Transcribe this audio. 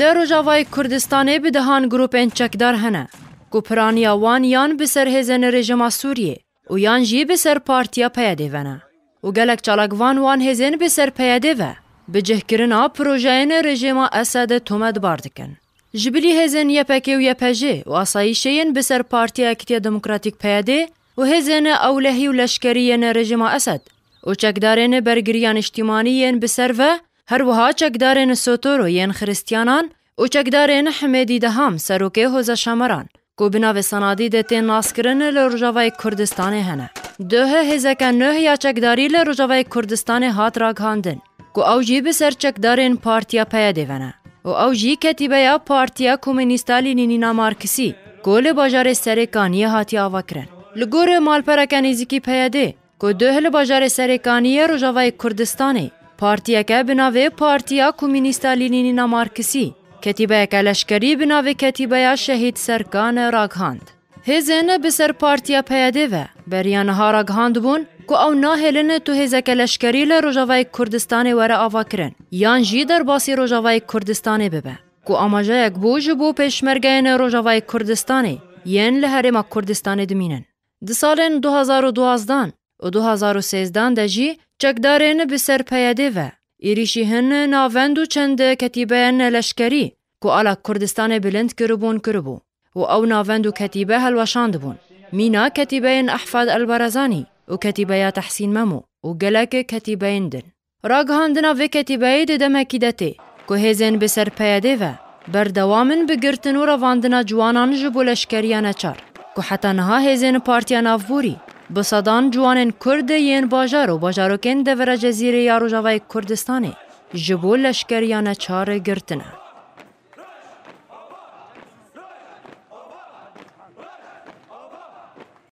لی روژاوای کردستانê bi dehan grupên çekdar hene ku piraniya wan yan bi ser hêzên rejima Sûriyê û yan jî bi ser Partiya Peyedê vene. û gelek çalakvan wan hêzên bi ser Peyedê ve bi cihkirina projeyên rejima Esedê tometbar dikin. Ji bilî hêzên yepekê û yepejê û asayîşeyên bi ser Partiya Ektiya Demokratîk Peyedê û hêzên ewlehî û leşkeriyên rejima Esed û çekdarên bergiriya niştimaniyên bi ser ve هەروەها چەکدارێنە سۆتۆر و یەن خریستیانان و چەکدارێنە حمێدی دەهام سەرۆکێ هۆزە شەمەران کو بناوێ سەنادی دەتێن ناسکردنە لە ڕژاوای کوردستانی هەنە دوهە هێزەکە نوێ یا چەکداری لە ڕژاوای کوردستانی هاتراگاندن کو ئەو ژی بەسەر چەکدارێن پارتیا پەیە دێوەنە و ئەو ژی کەتیبەیە پارتیا کومینیستالی نینینا مارکسی گۆلێ باژارێ سەرێکانیە هاتی ئاواکرن li gorê malpereke nêzîkî peyedê ku duh li bajarê serêkaniye Rojavayê Kurdistanê پارتیەکە بناوێ پارتیا کومینیستالینینی نامارکسی کەتیبەیەکە لەشکری بناوێ کەتیبەیە شەهید سەرکانە ڕاگهاند. هێزێنە بسەر پارتیا پەیەدێوە بەریانەها ڕاگهاند بوون ku ew nahêlinê tu hêzeke leşkerî li Rojavayê Kurdistanê vare ava kirin, yan jî derbasî Rojavayê Kurdistanê bibe. Ku amajeyek bû ji bo pêşmergeyên Rojavayê Kurdistanê yên li herêma Kurdistanê dimînin. Di salên 2012dan û 2013 چکدارن چەکدارێنە بسەر پەیەدێڤە ئریشی هەن ناڤند و چند کتیبه لەشکەری که ئالا کردستان بلند کربون کربو و او ناڤند و کەتیبە هەلوەشاند بون مینا کەتیبەیەن احفاد البرزانی و کتیبه کەتیبەیە تحسین مەمو و گەلەکە کەتیبەین دن و کتیبه ڕاگەهاندنا vê کەتیبەیە دەدەمەکی دەتێ کو هێزێن بسەر پەیەدێڤە بەردەوامن بگرتن و ڕەواندنا جوانان جبو لشکریان چار که حتی niha hêzên Partiya Navbûrî بسادان جوانن کرد یین باجار و باجاروکن دور جزیره یا روجاوای کردستانه جبو لشکریان چار گرتنه